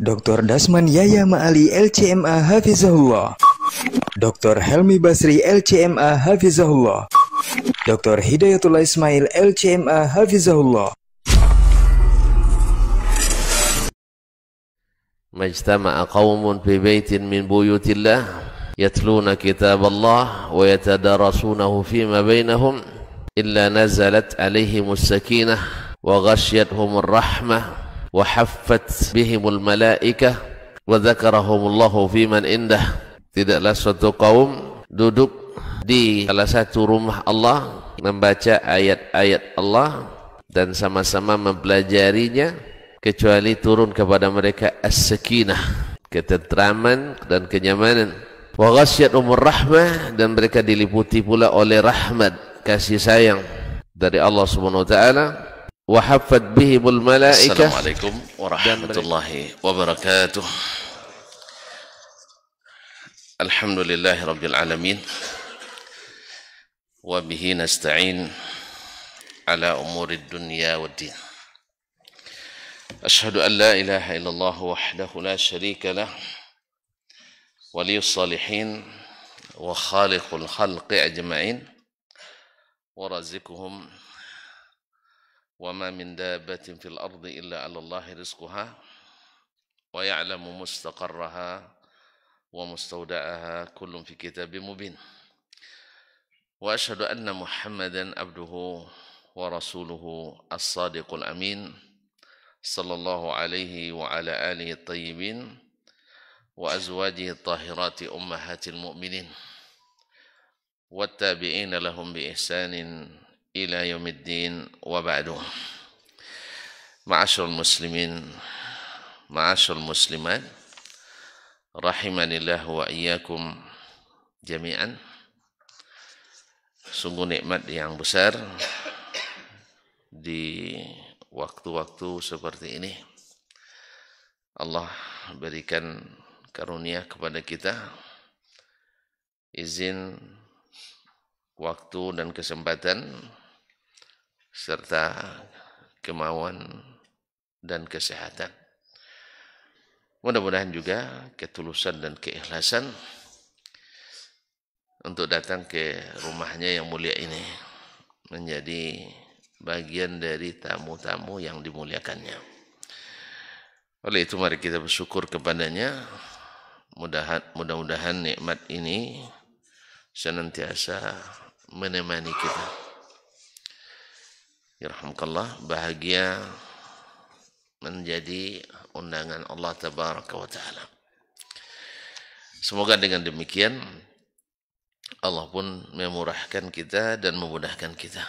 Dr. Dasman Yaya Ma'ali LCMA Hafizahullah Dr. Helmi Basri LCMA Hafizahullah Dr. Hidayatullah Ismail LCMA Hafizahullah ما اجتمع قوم في بيت من بيوت الله يتلون كتاب الله ويتدارسونه فيما بينهم إلا نزلت عليهم السكينة وغشيتهم الرحمة وحفت بهم الملائكة وذكرهم الله في من عنده tidaklah suatu kaum duduk di salah satu rumah Allah membaca ayat-ayat Allah dan sama-sama mempelajarinya kecuali turun kepada mereka as-sakinah ketenteraman dan kenyamanan wa ghasyat umur rahmah dan mereka diliputi pula oleh rahmat kasih sayang dari Allah Subhanahu wa taala وحفت بهم الملائكة السلام عليكم ورحمة الله وبركاته الحمد لله رب العالمين وبه نستعين على أمور الدنيا والدين أشهد أن لا إله إلا الله وحده لا شريك له ولي الصالحين وخالق الخلق أجمعين ورزقهم وما من دابة في الأرض إلا على الله رزقها ويعلم مستقرها ومستودعها كل في كتاب مبين وأشهد أن محمدا عبده ورسوله الصادق الأمين صلى الله عليه وعلى آله الطيبين وأزواجه الطاهرات أمهات المؤمنين والتابعين لهم بإحسان ila yaumiddin wa ba'du. Ma'asyarul muslimin, ma'asyarul muslimat, rahimanillah wa iyyakum jami'an. Sungguh nikmat yang besar di waktu-waktu seperti ini. Allah berikan karunia kepada kita izin waktu dan kesempatan serta kemauan dan kesehatan. Mudah-mudahan juga ketulusan dan keikhlasan untuk datang ke rumahnya yang mulia ini menjadi bagian dari tamu-tamu yang dimuliakannya. Oleh itu mari kita bersyukur kepadanya. Mudah-mudahan nikmat ini senantiasa menemani kita. Yarhamkallah bahagia menjadi undangan Allah Tabaraka wa Ta'ala. Semoga dengan demikian Allah pun memurahkan kita dan memudahkan kita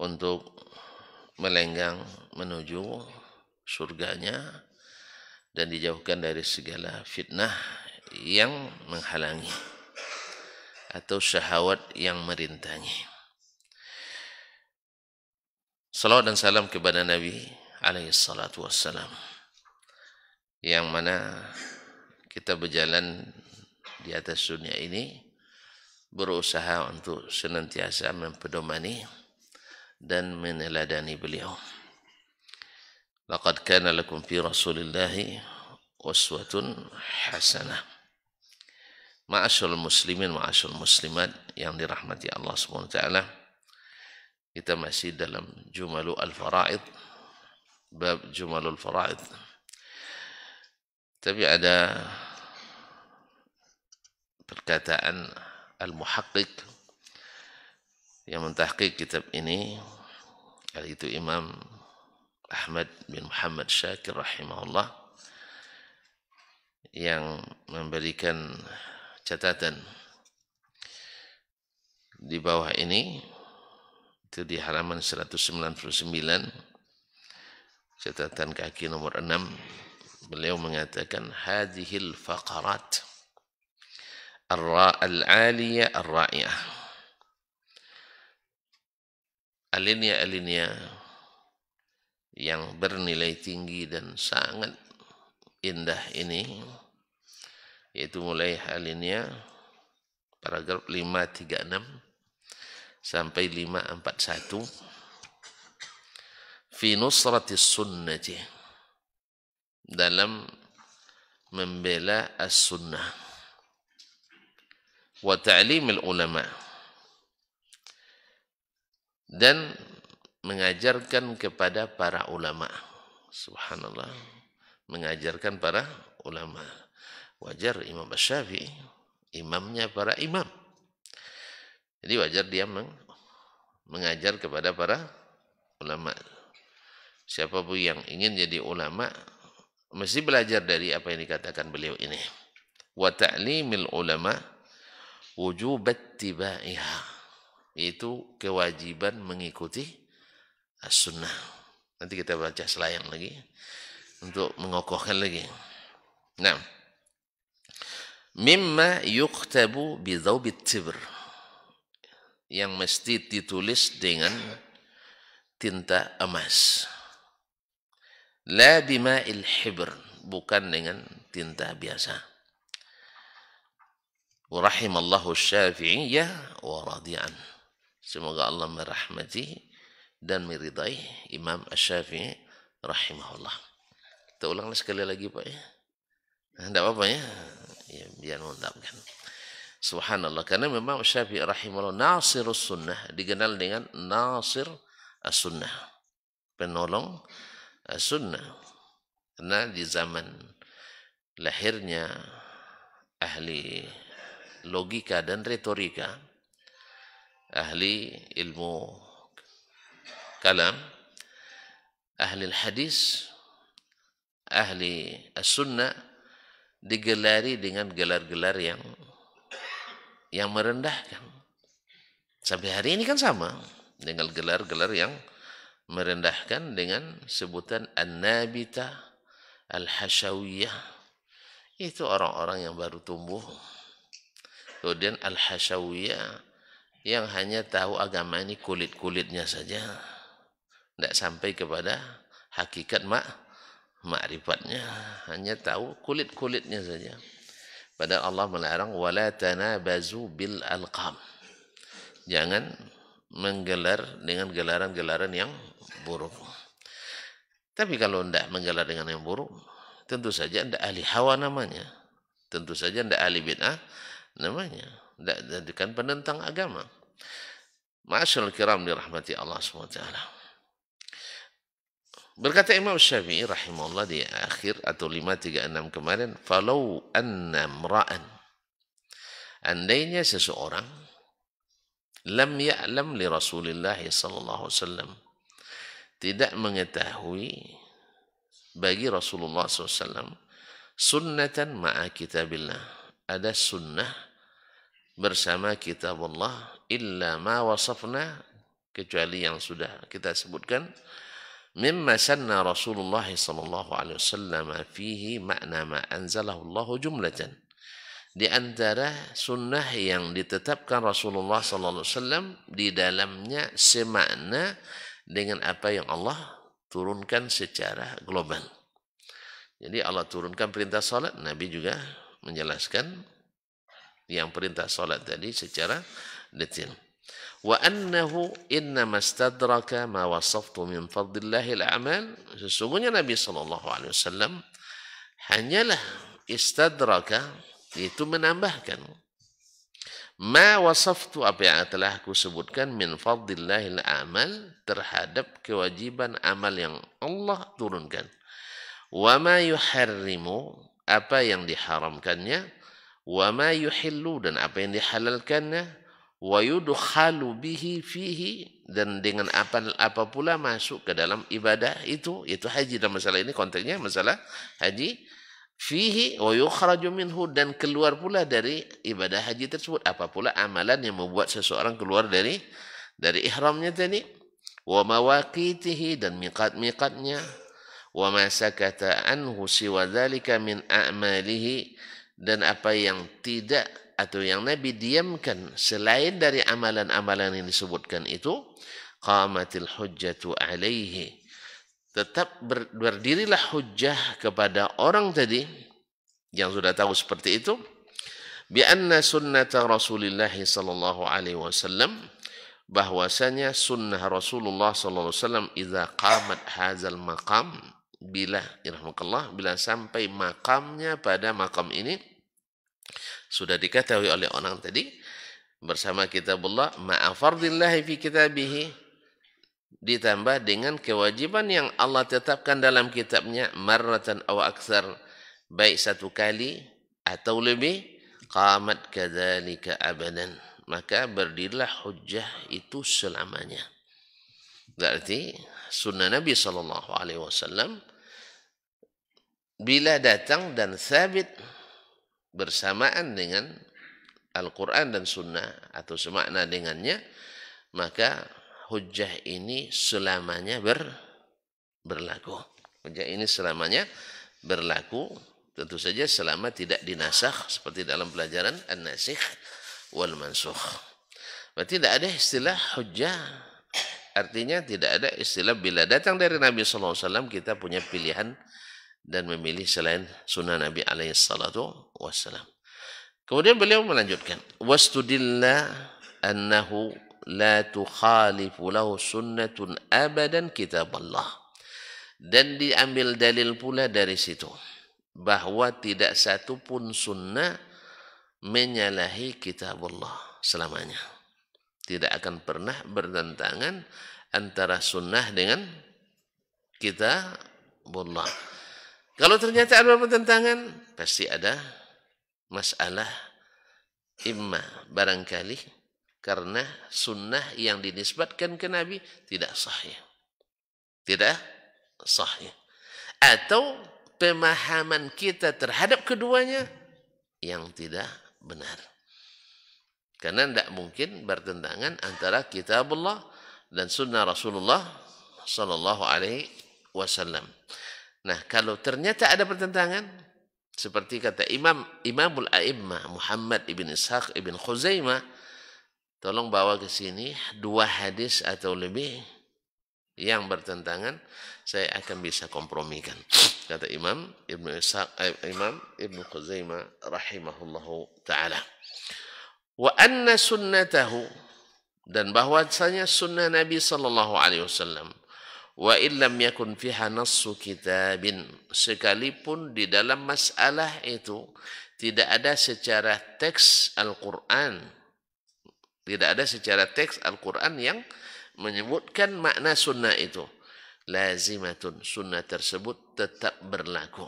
untuk melenggang menuju surganya dan dijauhkan dari segala fitnah yang menghalangi atau syahwat yang merintangi. Salawat dan salam kepada Nabi alaihi salatu wassalam. Yang mana kita berjalan di atas dunia ini berusaha untuk senantiasa mempedomani dan meneladani beliau. Laqad kana lakum fi Rasulillah uswatun hasanah. Ma'asyarul muslimin, ma'asyarul muslimat yang dirahmati Allah Subhanahu wa taala. Kita masih dalam Jumalu Al-Fara'id, bab Jumalul Fara'id. Tapi ada perkataan Al-Muhaqqiq yang mentahqiq kitab ini, yaitu Imam Ahmad bin Muhammad Syakir rahimahullah yang memberikan catatan di bawah ini itu di halaman 199 catatan kaki nomor 6 beliau mengatakan hadhil faqarat al-aliyah ar-ra'iyah alinea-alinea yang bernilai tinggi dan sangat indah ini yaitu mulai alinea paragraf 536 sampai 541 fi nusrati sunnati dalam membela as-sunnah wa ta'lim ulama dan mengajarkan kepada para ulama subhanallah mengajarkan para ulama wajar imam syafi'i imamnya para imam Jadi wajar dia meng mengajar kepada para ulama. Siapa yang ingin jadi ulama mesti belajar dari apa yang dikatakan beliau ini. Wa ta'limil ulama wujub tibaiha. Itu kewajiban mengikuti as-sunnah. Nanti kita baca selayang lagi untuk mengokohkan lagi. Nah, mimma yuktabu bi tibr yang mesti ditulis dengan tinta emas. La bima'il hibr, bukan dengan tinta biasa. Rahimallahu syafi'iyah wa radian. Semoga Allah merahmati dan meridai Imam Asy-Syafi'i rahimahullah. Kita ulang sekali lagi Pak ya. Nah, enggak apa-apa ya. Ya biar mantap kan. Subhanallah. Karena memang Syafi'i rahimahullah nasir sunnah dikenal dengan nasir sunnah. Penolong as sunnah. Karena di zaman lahirnya ahli logika dan retorika, ahli ilmu kalam, ahli hadis, ahli as sunnah digelari dengan gelar-gelar yang yang merendahkan. Sampai hari ini kan sama dengan gelar-gelar yang merendahkan dengan sebutan An-Nabita, Al-Hashawiyah. Itu orang-orang yang baru tumbuh. Kemudian Al-Hashawiyah yang hanya tahu agama ini kulit-kulitnya saja. Tidak sampai kepada hakikat mak makrifatnya. Hanya tahu kulit-kulitnya saja. Padahal Allah melarang wala tanabazu bil alqam. Jangan menggelar dengan gelaran-gelaran yang buruk. Tapi kalau tidak menggelar dengan yang buruk, tentu saja tidak ahli hawa namanya. Tentu saja tidak ahli bid'ah namanya. Tidak bukan penentang agama. Ma'asyal kiram dirahmati Allah SWT. Berkata Imam Syafi'i rahimahullah di akhir atau 536 kemarin, "Falau anna mra'an" Andainya seseorang lam ya'lam li Rasulillah sallallahu alaihi wasallam tidak mengetahui bagi Rasulullah SAW sunnatan ma'a kitabillah ada sunnah bersama kitab Allah illa ma wasafna kecuali yang sudah kita sebutkan مما سن رسول الله صلى الله عليه وسلم فيه معنى ما أنزله di antara sunnah yang ditetapkan Rasulullah sallallahu alaihi wasallam di dalamnya semakna dengan apa yang Allah turunkan secara global. Jadi Allah turunkan perintah salat, Nabi juga menjelaskan yang perintah salat tadi secara detail. wa annahu innamastadraka ma wasaftu min fadlillahi al-amal sesungguhnya Nabi sallallahu alaihi wasallam hanyalah istadraka itu menambahkan ma wasaftu apa yang telah aku sebutkan min fadlillahil amal terhadap kewajiban amal yang Allah turunkan wa ma yuharrimu apa yang diharamkannya wa ma yuhillu dan apa yang dihalalkannya wa yudkhalu bihi fihi dan dengan apa apa pula masuk ke dalam ibadah itu itu haji dan masalah ini konteksnya masalah haji fihi wa yukhraju minhu dan keluar pula dari ibadah haji tersebut apa pula amalan yang membuat seseorang keluar dari dari ihramnya tadi wa mawaqitihi dan miqat-miqatnya wa ma anhu siwa dzalika min a'malihi dan apa yang tidak atau yang Nabi diamkan selain dari amalan-amalan yang disebutkan itu qamatil hujjatu alaihi tetap berdirilah hujjah kepada orang tadi yang sudah tahu seperti itu bi anna sunnat Rasulullah sallallahu alaihi wasallam bahwasanya sunnah Rasulullah sallallahu alaihi wasallam idza qamat hadzal maqam bila irhamakallah bila sampai makamnya pada makam ini sudah diketahui oleh orang tadi bersama kitabullah ma'afardillahi fi kitabihi ditambah dengan kewajiban yang Allah tetapkan dalam kitabnya marratan aw aksar baik satu kali atau lebih qamat kadzalika abadan maka berdirilah hujjah itu selamanya berarti sunnah Nabi sallallahu alaihi wasallam bila datang dan sabit bersamaan dengan Al-Quran dan Sunnah atau semakna dengannya, maka hujah ini selamanya ber, berlaku. Hujah ini selamanya berlaku, tentu saja selama tidak dinasakh seperti dalam pelajaran an-nasikh wal mansukh. Berarti tidak ada istilah hujah. Artinya tidak ada istilah bila datang dari Nabi SAW kita punya pilihan dan memilih selain sunnah Nabi alaihi salatu wasallam. Kemudian beliau melanjutkan, "Wastudilla annahu la tukhalifu lahu sunnatun abadan kitab Allah." Dan diambil dalil pula dari situ bahwa tidak satu pun sunnah menyalahi kitab Allah selamanya. Tidak akan pernah bertentangan antara sunnah dengan kitab Allah. Kalau ternyata ada pertentangan, pasti ada masalah imma barangkali karena sunnah yang dinisbatkan ke Nabi tidak sahih. Tidak sahih. Atau pemahaman kita terhadap keduanya yang tidak benar. Karena tidak mungkin bertentangan antara kitabullah dan sunnah Rasulullah sallallahu alaihi wasallam. Nah, kalau ternyata ada pertentangan, seperti kata Imam Imamul A'immah Muhammad ibn Ishaq ibn Khuzaimah, tolong bawa ke sini dua hadis atau lebih yang bertentangan, saya akan bisa kompromikan. Kata Imam Ibn Ishaq, eh, Imam Ibn Khuzaimah rahimahullahu ta'ala. Wa anna sunnatahu dan bahwasanya sunnah Nabi sallallahu alaihi wasallam wa illam yakun fiha nassu kitabin sekalipun di dalam masalah itu tidak ada secara teks Al-Qur'an tidak ada secara teks Al-Qur'an yang menyebutkan makna sunnah itu lazimatun sunnah tersebut tetap berlaku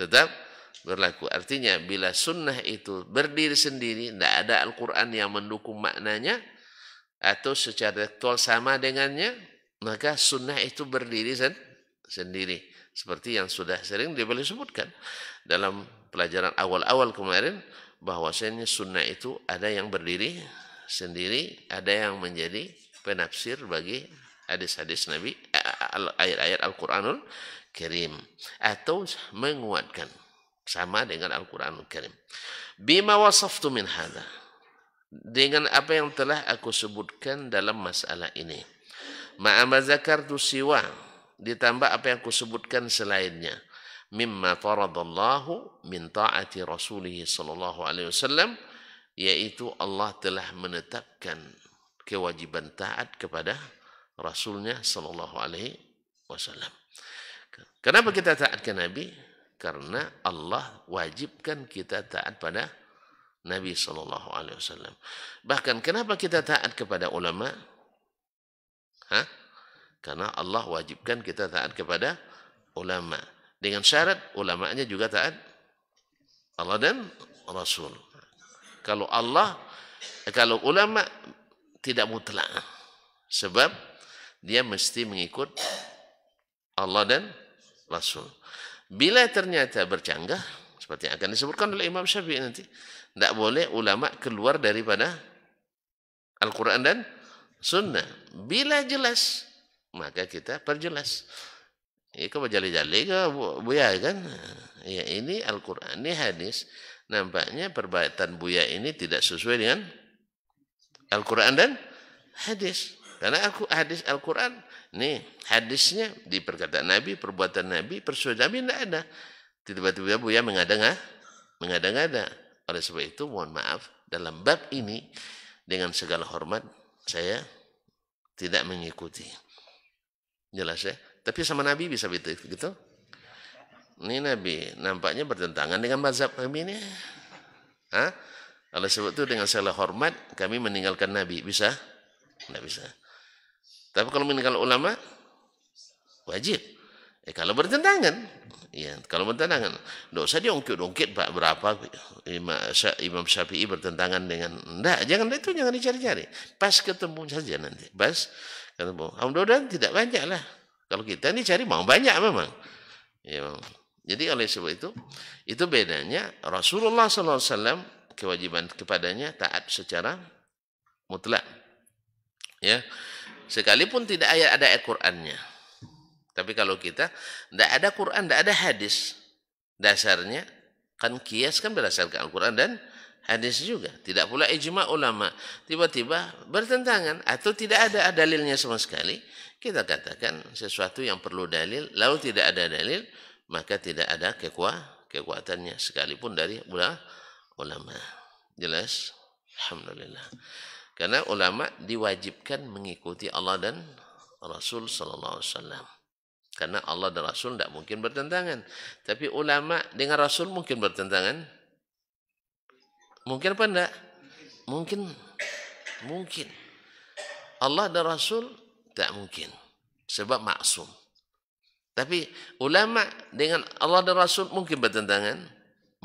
tetap berlaku artinya bila sunnah itu berdiri sendiri tidak ada Al-Qur'an yang mendukung maknanya atau secara tekstual sama dengannya maka sunnah itu berdiri sen sendiri seperti yang sudah sering dia diberi sebutkan dalam pelajaran awal-awal kemarin bahwasanya sunnah itu ada yang berdiri sendiri ada yang menjadi penafsir bagi hadis-hadis Nabi ayat-ayat Al-Qur'anul Karim atau menguatkan sama dengan Al-Qur'anul Karim bima wasaftu min hadha dengan apa yang telah aku sebutkan dalam masalah ini ma'ama zakartu siwa ditambah apa yang aku sebutkan selainnya mimma faradallahu min ta'ati rasulihi sallallahu alaihi wasallam yaitu Allah telah menetapkan kewajiban taat kepada rasulnya sallallahu alaihi wasallam kenapa kita taat ke nabi karena Allah wajibkan kita taat pada Nabi sallallahu alaihi wasallam. Bahkan kenapa kita taat kepada ulama? Ha? Karena Allah wajibkan kita taat kepada ulama. Dengan syarat ulamanya juga taat Allah dan Rasul. Kalau Allah, kalau ulama tidak mutlak. Sebab dia mesti mengikut Allah dan Rasul. Bila ternyata bercanggah, seperti yang akan disebutkan oleh Imam Syafi'i nanti, tidak boleh ulama keluar daripada Al-Quran dan sunnah. Bila jelas, maka kita perjelas. Ya, kau berjali-jali ke Buya kan? Ya ini Al-Quran, ini hadis. Nampaknya perbaikan Buya ini tidak sesuai dengan Al-Quran dan hadis. Karena aku hadis Al-Quran, nih hadisnya di perkataan Nabi, perbuatan Nabi, persuasi Nabi tidak ada. Tiba-tiba Buya mengada-ngada. Mengada-ngada. Oleh sebab itu mohon maaf dalam bab ini dengan segala hormat saya tidak mengikuti. Jelas ya? Tapi sama Nabi bisa begitu. gitu. Ini Nabi nampaknya bertentangan dengan mazhab kami ini. Hah? Oleh sebab itu dengan salah hormat kami meninggalkan Nabi. Bisa? Tidak bisa. Tapi kalau meninggalkan ulama, wajib. Eh, kalau bertentangan, ya, kalau bertentangan, dosa dia ungkit ungkit pak berapa Imam Syafi'i bertentangan dengan, tidak. jangan itu jangan dicari-cari. Pas ketemu saja nanti, pas ketemu. Alhamdulillah tidak banyak lah. Kalau kita ini cari mau banyak memang. Ya, jadi oleh sebab itu, itu bedanya Rasulullah SAW kewajiban kepadanya taat secara mutlak. Ya, sekalipun tidak ada ayat Qurannya. Tapi kalau kita tidak ada Quran, tidak ada hadis dasarnya kan kias kan berdasarkan Al-Quran dan hadis juga. Tidak pula ijma ulama tiba-tiba bertentangan atau tidak ada dalilnya sama sekali. Kita katakan sesuatu yang perlu dalil, lalu tidak ada dalil maka tidak ada kekuah, kekuatannya sekalipun dari ulama. Jelas? Alhamdulillah. Karena ulama diwajibkan mengikuti Allah dan Rasul sallallahu alaihi wasallam. Karena Allah dan Rasul tidak mungkin bertentangan. Tapi ulama dengan Rasul mungkin bertentangan. Mungkin apa tidak? Mungkin. Mungkin. Allah dan Rasul tak mungkin. Sebab maksum. Tapi ulama dengan Allah dan Rasul mungkin bertentangan?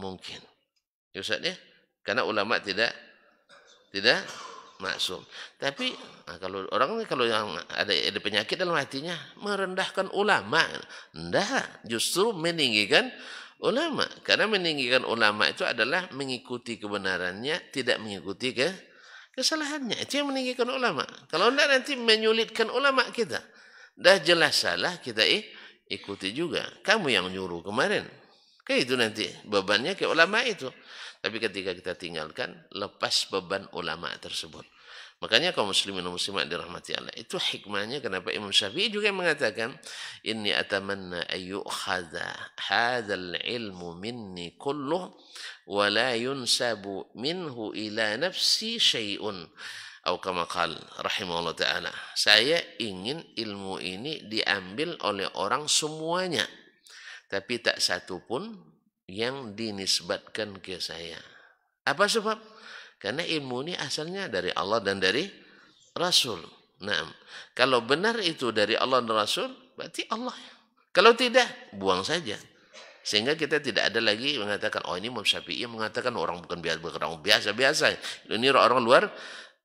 Mungkin. Ya Ustaz ya? Karena ulama tidak tidak maksum. Tapi nah, kalau orang kalau yang ada ada penyakit dalam hatinya merendahkan ulama, dah justru meninggikan ulama. Karena meninggikan ulama itu adalah mengikuti kebenarannya, tidak mengikuti ke kesalahannya. Itu yang meninggikan ulama. Kalau tidak nanti menyulitkan ulama kita. Dah jelas salah kita eh, ikuti juga. Kamu yang nyuruh kemarin. ke itu nanti bebannya ke ulama itu. Tapi ketika kita tinggalkan, lepas beban ulama tersebut. Makanya kaum muslimin dan muslimat dirahmati Allah. Itu hikmahnya kenapa Imam Syafi'i juga mengatakan, "Inni atamanna ayyukhadha hadal ilmu minni kulluh wa la yunsabu minhu ila nafsi syai'un." Atau kama qal rahimahullah taala. Saya ingin ilmu ini diambil oleh orang semuanya. Tapi tak satu pun yang dinisbatkan ke saya. Apa sebab? Karena ilmu ini asalnya dari Allah dan dari Rasul. Nah, kalau benar itu dari Allah dan Rasul, berarti Allah. Kalau tidak, buang saja. Sehingga kita tidak ada lagi mengatakan, oh ini Imam Syafi'i mengatakan orang bukan biasa, orang biasa-biasa. Ini orang luar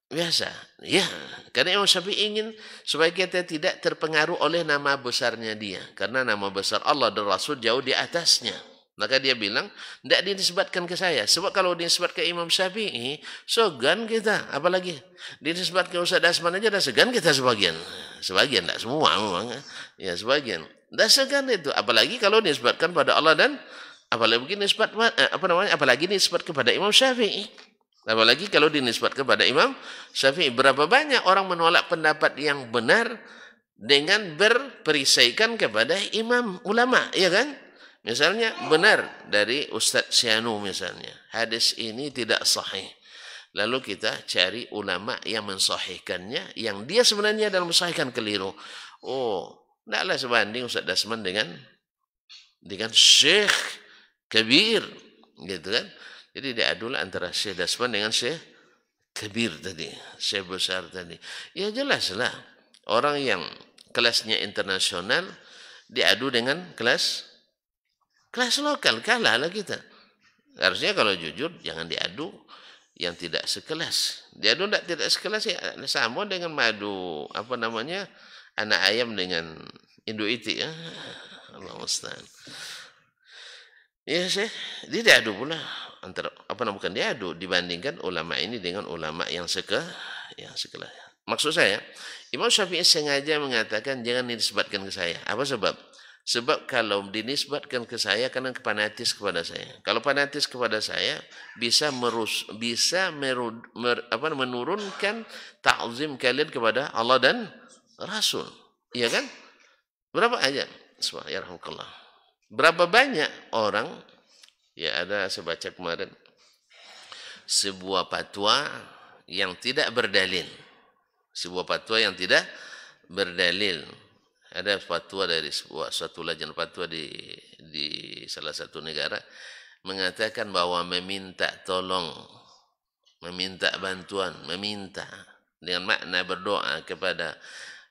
biasa. Ya, karena Imam Syafi'i ingin supaya kita tidak terpengaruh oleh nama besarnya dia. Karena nama besar Allah dan Rasul jauh di atasnya. Maka dia bilang, tidak dinisbatkan ke saya. Sebab kalau dinisbat ke Imam Syafi'i, sogan kita. Apalagi dinisbat ke Ustaz Dasman aja, dah segan kita sebagian. Sebagian, tidak semua memang. Ya, sebagian. Dah segan itu. Apalagi kalau dinisbatkan pada Allah dan apalagi nisbat eh, apa namanya apalagi nisbat kepada Imam Syafi'i apalagi kalau dinisbat kepada Imam Syafi'i berapa banyak orang menolak pendapat yang benar dengan berperisaikan kepada imam ulama ya kan Misalnya benar dari Ustadz Sianu misalnya. Hadis ini tidak sahih. Lalu kita cari ulama yang mensahihkannya. Yang dia sebenarnya dalam mensahihkan keliru. Oh, tidaklah sebanding Ustadz Dasman dengan dengan Syekh Kabir. Gitu kan. Jadi diadul antara Syekh Dasman dengan Syekh Kabir tadi. Syekh Besar tadi. Ya jelaslah. Orang yang kelasnya internasional diadu dengan kelas kelas lokal kalah lah kita harusnya kalau jujur jangan diadu yang tidak sekelas diadu tidak tidak sekelas ya sama dengan madu apa namanya anak ayam dengan induk iti ya Allah mustahil ya sih dia diadu pula antara apa namanya diadu dibandingkan ulama ini dengan ulama yang seke yang sekelas maksud saya Imam Syafi'i sengaja mengatakan jangan dinisbatkan ke saya apa sebab Sebab kalau dinisbatkan ke saya karena kepanatis kepada saya. Kalau panatis kepada saya bisa merus bisa merud, mer, apa, menurunkan ta'zim kalian kepada Allah dan Rasul. Iya kan? Berapa aja? Subhanallah. Berapa banyak orang ya ada sebaca kemarin sebuah patwa yang tidak berdalil. Sebuah patwa yang tidak berdalil ada fatwa dari sebuah satu lajnah fatwa di di salah satu negara mengatakan bahawa meminta tolong meminta bantuan meminta dengan makna berdoa kepada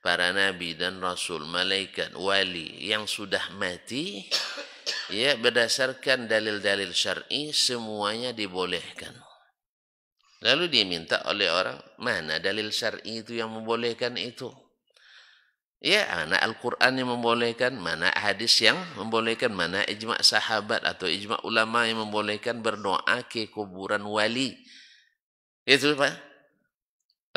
para nabi dan rasul malaikat wali yang sudah mati ya berdasarkan dalil-dalil syar'i semuanya dibolehkan lalu diminta oleh orang mana dalil syar'i itu yang membolehkan itu Ya, mana Al-Quran yang membolehkan, mana hadis yang membolehkan, mana ijma' sahabat atau ijma' ulama yang membolehkan berdoa ke kuburan wali. Itu Pak.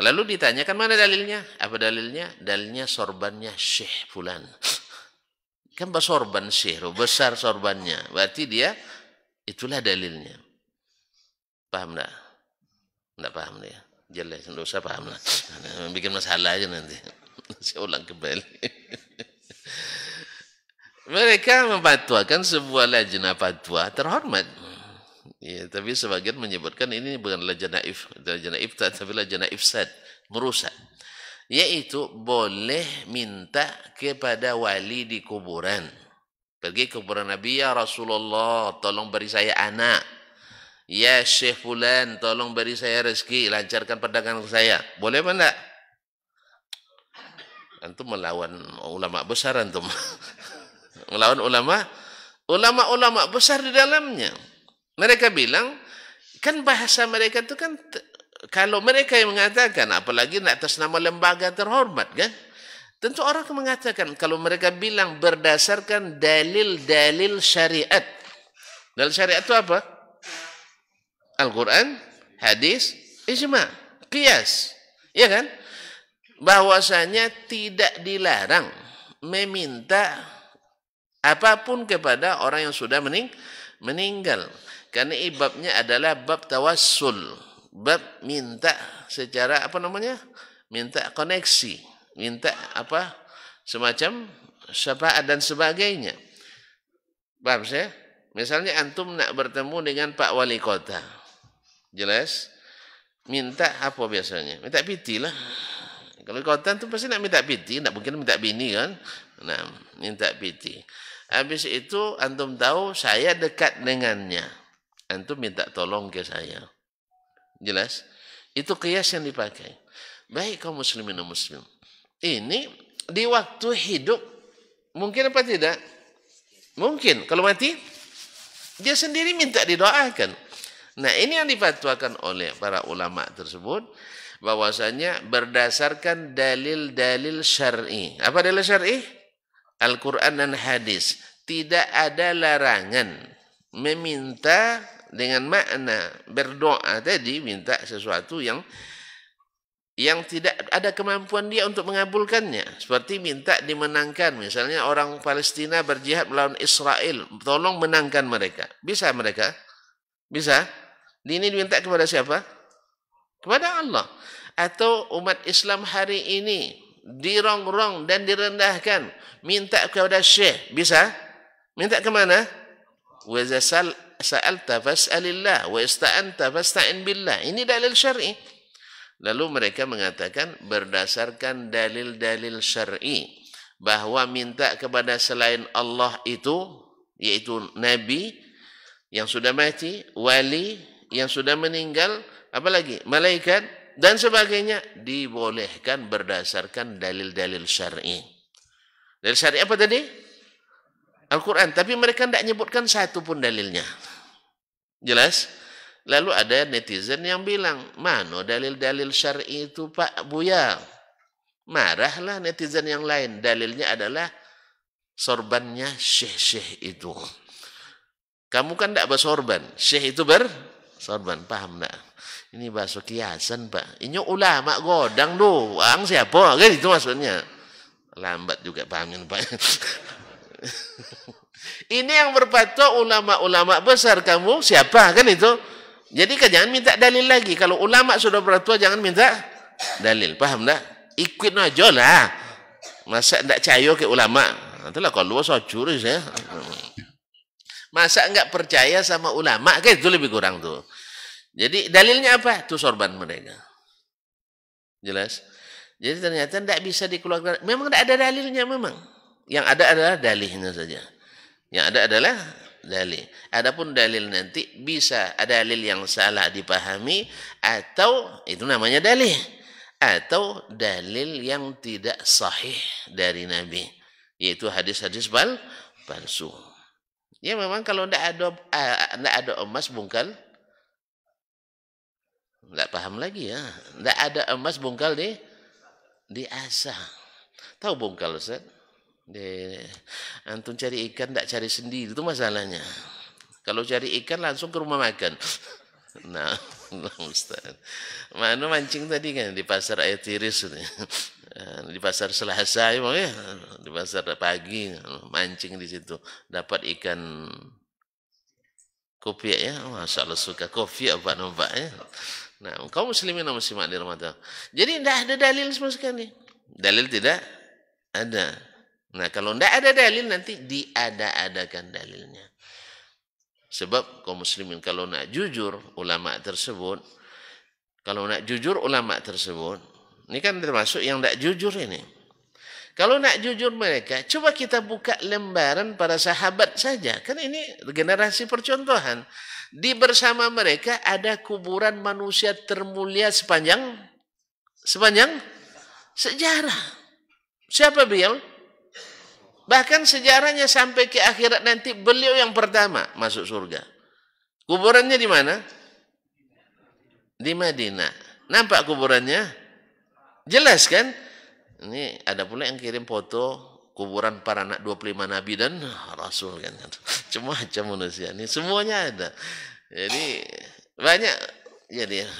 Lalu ditanyakan mana dalilnya? Apa dalilnya? Dalilnya sorbannya Syekh Fulan. kan sorban Syekh, besar sorbannya. Berarti dia, itulah dalilnya. Paham tidak Tidak paham dia. Jelas, tidak usah paham lah. Bikin masalah aja nanti. saya ulang kembali. Mereka mempatuakan sebuah lajnah fatwa terhormat. Ya, tapi sebagian menyebutkan ini bukan lajnah if, lajnah ifta, tapi lajnah ifsad, merusak. Yaitu boleh minta kepada wali di kuburan. Pergi kuburan Nabi, ya Rasulullah, tolong beri saya anak. Ya Syekh Fulan, tolong beri saya rezeki, lancarkan perdagangan saya. Boleh apa enggak? antum melawan ulama besar antum melawan ulama ulama-ulama besar di dalamnya mereka bilang kan bahasa mereka itu kan kalau mereka yang mengatakan apalagi atas nama lembaga terhormat kan tentu orang mengatakan kalau mereka bilang berdasarkan dalil-dalil syariat dalil syariat itu apa Al-Quran hadis ijma qiyas ya kan bahwasanya tidak dilarang meminta apapun kepada orang yang sudah mening meninggal karena ibabnya adalah bab tawassul bab minta secara apa namanya minta koneksi minta apa semacam syafaat dan sebagainya paham saya misalnya antum nak bertemu dengan pak wali kota jelas minta apa biasanya minta piti lah Kalau kawatan tu pasti nak minta piti, nak mungkin minta bini kan. Nah, minta piti. Habis itu antum tahu saya dekat dengannya. Antum minta tolong ke saya. Jelas? Itu kias yang dipakai. Baik kaum muslimin dan muslim. Ini di waktu hidup mungkin apa tidak? Mungkin kalau mati dia sendiri minta didoakan. Nah, ini yang dipatuakan oleh para ulama tersebut. bahwasanya berdasarkan dalil-dalil syar'i. Apa dalil syar'i? Al-Qur'an dan hadis. Tidak ada larangan meminta dengan makna berdoa tadi minta sesuatu yang yang tidak ada kemampuan dia untuk mengabulkannya. Seperti minta dimenangkan. Misalnya orang Palestina berjihad melawan Israel. Tolong menangkan mereka. Bisa mereka? Bisa? Ini diminta kepada siapa? Kepada Allah. atau umat Islam hari ini dirongrong dan direndahkan minta kepada syekh bisa minta ke mana wa zasal sa'alta fas'alillah wa ista'anta fasta'in billah ini dalil syar'i lalu mereka mengatakan berdasarkan dalil-dalil syar'i bahawa minta kepada selain Allah itu yaitu nabi yang sudah mati wali yang sudah meninggal apalagi malaikat dan sebagainya dibolehkan berdasarkan dalil-dalil syar'i. Dalil syar'i apa tadi? Al-Qur'an, tapi mereka tidak menyebutkan satu pun dalilnya. Jelas? Lalu ada netizen yang bilang, mana dalil-dalil syar'i itu Pak Buya?" Marahlah netizen yang lain. Dalilnya adalah sorbannya syekh-syekh itu. Kamu kan tidak bersorban. Syekh itu bersorban. Paham tidak? Ini bahasa kiasan, Pak. Ini ulama godang doang siapa? Kan itu maksudnya. Lambat juga pahamnya, Pak. ini yang berpatok ulama-ulama besar kamu siapa? Kan itu. Jadi kan jangan minta dalil lagi. Kalau ulama sudah beratua jangan minta dalil. Paham tak? Ikut aja lah. Masa tak cayo ke ulama? lah kalau sojur ya. Masa enggak percaya sama ulama? Kayak itu lebih kurang tuh. Jadi dalilnya apa? Itu sorban mereka. Jelas? Jadi ternyata tidak bisa dikeluarkan. Memang tidak ada dalilnya memang. Yang ada adalah dalihnya saja. Yang ada adalah dalil. Adapun dalil nanti bisa ada dalil yang salah dipahami atau itu namanya dalil atau dalil yang tidak sahih dari Nabi yaitu hadis-hadis bal palsu. Ya memang kalau tidak ada eh, tidak ada emas bungkal Nggak paham lagi ya. Nggak ada emas bungkal di diasah. Tahu bungkal Ustaz? Di, antum cari ikan enggak cari sendiri itu masalahnya. Kalau cari ikan langsung ke rumah makan. Nah, nah Ustaz. Mana mancing tadi kan di pasar ayatiris tiris ini. Eh, di pasar Selasa ya, ya, di pasar pagi mancing di situ dapat ikan kopi ya, masya Allah suka kopi apa numpaknya Nah, kaum muslimin dan muslimat dirahmati Jadi tidak ada dalil sama sekali. Dalil tidak ada. Nah, kalau tidak ada dalil nanti diada-adakan dalilnya. Sebab kaum muslimin kalau nak jujur ulama tersebut kalau nak jujur ulama tersebut ini kan termasuk yang tidak jujur ini. Kalau nak jujur mereka, coba kita buka lembaran para sahabat saja. Kan ini generasi percontohan. Di bersama mereka ada kuburan manusia termulia sepanjang sepanjang sejarah. Siapa beliau? Bahkan sejarahnya sampai ke akhirat nanti beliau yang pertama masuk surga. Kuburannya di mana? Di Madinah. Nampak kuburannya? Jelas kan? Ini ada pula yang kirim foto kuburan para anak 25 nabi dan rasul kan. cuma macam manusia ini semuanya ada. Jadi banyak jadi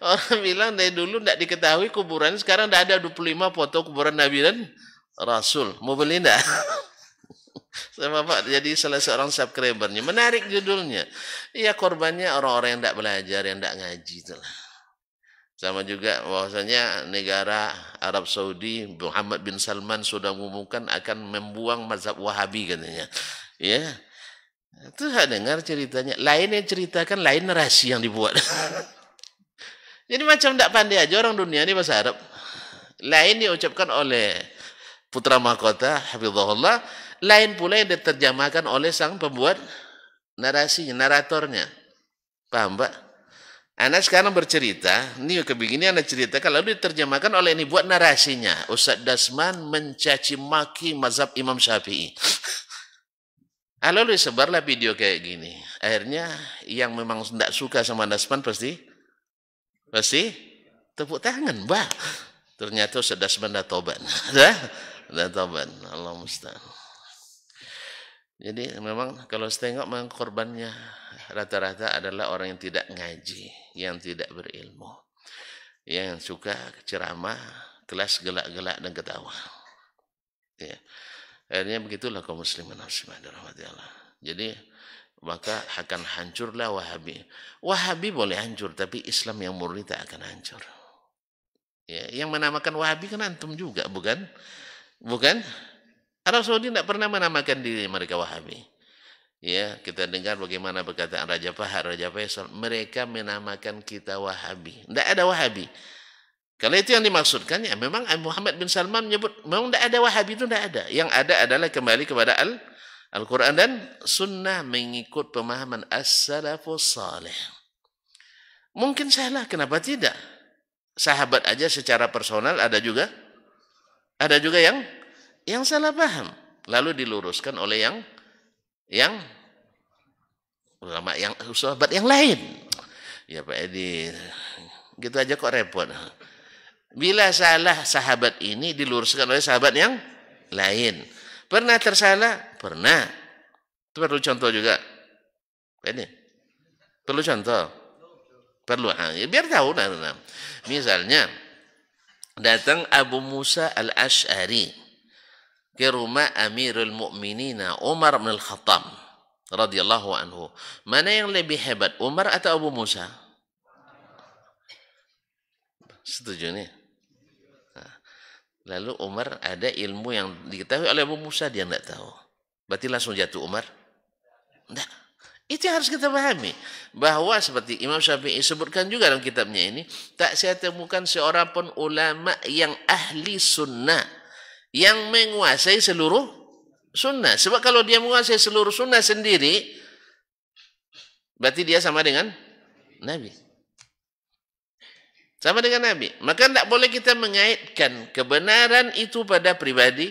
Orang bilang dari dulu tidak diketahui kuburan sekarang tidak ada 25 foto kuburan Nabi dan Rasul. Mau beli tidak? Sama Pak jadi salah seorang subscribernya. Menarik judulnya. Iya korbannya orang-orang yang tidak belajar, yang tidak ngaji itulah. Sama juga bahwasanya negara Arab Saudi Muhammad bin Salman sudah mengumumkan akan membuang mazhab Wahabi katanya. Ya. Itu saya dengar ceritanya. Lain yang ceritakan, lain narasi yang dibuat. Jadi macam tidak pandai aja orang dunia ini bahasa Arab. Lain diucapkan oleh putra mahkota, Hafizullah. Lain pula yang diterjemahkan oleh sang pembuat narasinya, naratornya. Paham, Pak? Anak sekarang bercerita, ini kebegini anak ceritakan, lalu diterjemahkan oleh ini buat narasinya. Ustaz Dasman mencaci maki mazhab Imam Syafi'i. lu lalu sebarlah video kayak gini. Akhirnya yang memang tidak suka sama Dasman pasti, pasti tepuk tangan, bah. Ternyata Ustaz Dasman dah tobat. Dah, dah tobat. Allah mustahil. Jadi memang kalau saya tengok memang korbannya rata-rata adalah orang yang tidak ngaji, yang tidak berilmu, yang suka ceramah, kelas gelak-gelak dan ketawa. Ya. Akhirnya begitulah kaum muslimin Allah. Jadi maka akan hancurlah Wahabi. Wahabi boleh hancur, tapi Islam yang murni tak akan hancur. Ya, yang menamakan Wahabi kan antum juga, bukan? Bukan? Arab Saudi tidak pernah menamakan diri mereka Wahabi. Ya, kita dengar bagaimana perkataan Raja Pahar, Raja Faisal. Mereka menamakan kita Wahabi. Tidak ada Wahabi. Kalau itu yang dimaksudkannya, memang Muhammad bin Salman menyebut, memang tidak ada Wahabi itu tidak ada. Yang ada adalah kembali kepada Al Al-Quran dan Sunnah mengikut pemahaman As-Salafus Salih. Mungkin salah, kenapa tidak? Sahabat aja secara personal ada juga, ada juga yang yang salah paham, lalu diluruskan oleh yang yang ulama yang sahabat yang lain. Ya Pak Edi, gitu aja kok repot. Bila salah sahabat ini diluruskan oleh sahabat yang lain. Pernah tersalah? Pernah. Itu perlu contoh juga. Edi. Perlu contoh. Perlu. Ah, ya, biar tahu. Nah, nah. Misalnya, datang Abu Musa al-Ash'ari ke rumah Amirul Mukminina Umar bin Al-Khattab radhiyallahu anhu. Mana yang lebih hebat, Umar atau Abu Musa? Setuju nih. Nah, lalu Umar ada ilmu yang diketahui oleh Abu Musa dia tidak tahu. Berarti langsung jatuh Umar? Tidak. Itu yang harus kita pahami. Bahwa seperti Imam Syafi'i sebutkan juga dalam kitabnya ini, tak saya temukan seorang pun ulama yang ahli sunnah yang menguasai seluruh sunnah. Sebab kalau dia menguasai seluruh sunnah sendiri, berarti dia sama dengan Nabi. Sama dengan Nabi. Maka tidak boleh kita mengaitkan kebenaran itu pada pribadi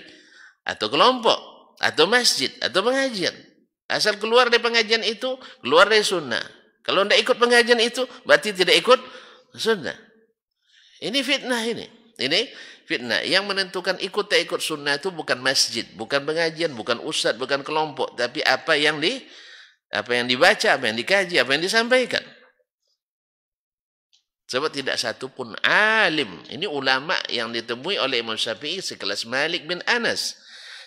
atau kelompok atau masjid atau pengajian. Asal keluar dari pengajian itu, keluar dari sunnah. Kalau tidak ikut pengajian itu, berarti tidak ikut sunnah. Ini fitnah ini. Ini fitnah. Yang menentukan ikut tak ikut sunnah itu bukan masjid, bukan pengajian, bukan ustaz, bukan kelompok, tapi apa yang di apa yang dibaca, apa yang dikaji, apa yang disampaikan. Sebab tidak satu pun alim. Ini ulama yang ditemui oleh Imam Syafi'i sekelas Malik bin Anas,